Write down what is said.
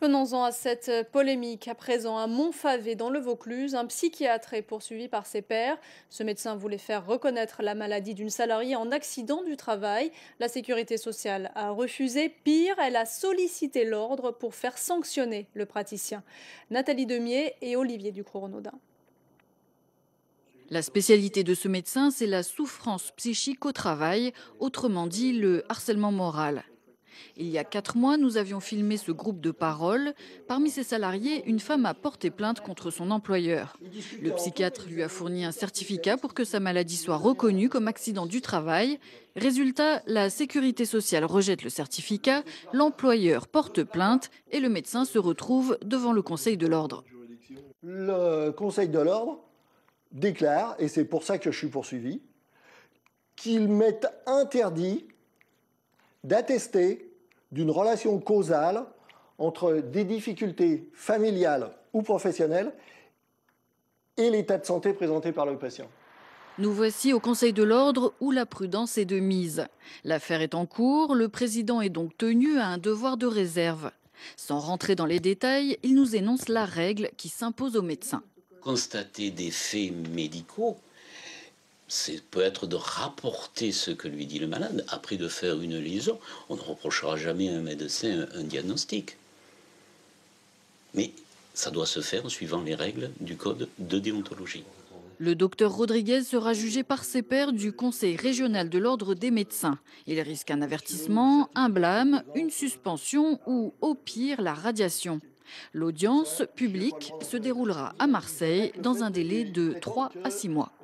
Venons-en à cette euh, polémique. À présent, à Montfavet, dans le Vaucluse, un psychiatre est poursuivi par ses pairs. Ce médecin voulait faire reconnaître la maladie d'une salariée en accident du travail. La sécurité sociale a refusé. Pire, elle a sollicité l'ordre pour faire sanctionner le praticien. Nathalie Demier et Olivier Ducrot-Renaudin. La spécialité de ce médecin, c'est la souffrance psychique au travail, autrement dit le harcèlement moral. Il y a quatre mois, nous avions filmé ce groupe de paroles. Parmi ses salariés, une femme a porté plainte contre son employeur. Le psychiatre lui a fourni un certificat pour que sa maladie soit reconnue comme accident du travail. Résultat, la sécurité sociale rejette le certificat, l'employeur porte plainte et le médecin se retrouve devant le Conseil de l'ordre. Le Conseil de l'ordre déclare, et c'est pour ça que je suis poursuivi, qu'il m'est interdit d'attester d'une relation causale entre des difficultés familiales ou professionnelles et l'état de santé présenté par le patient. Nous voici au Conseil de l'ordre où la prudence est de mise. L'affaire est en cours, le président est donc tenu à un devoir de réserve. Sans rentrer dans les détails, il nous énonce la règle qui s'impose aux médecins. Constater des faits médicaux c'est peut-être de rapporter ce que lui dit le malade, après de faire une liaison. On ne reprochera jamais à un médecin un, diagnostic. Mais ça doit se faire suivant les règles du code de déontologie. Le docteur Rodriguez sera jugé par ses pairs du Conseil régional de l'ordre des médecins. Il risque un avertissement, un blâme, une suspension ou au pire la radiation. L'audience publique se déroulera à Marseille dans un délai de 3 à 6 mois.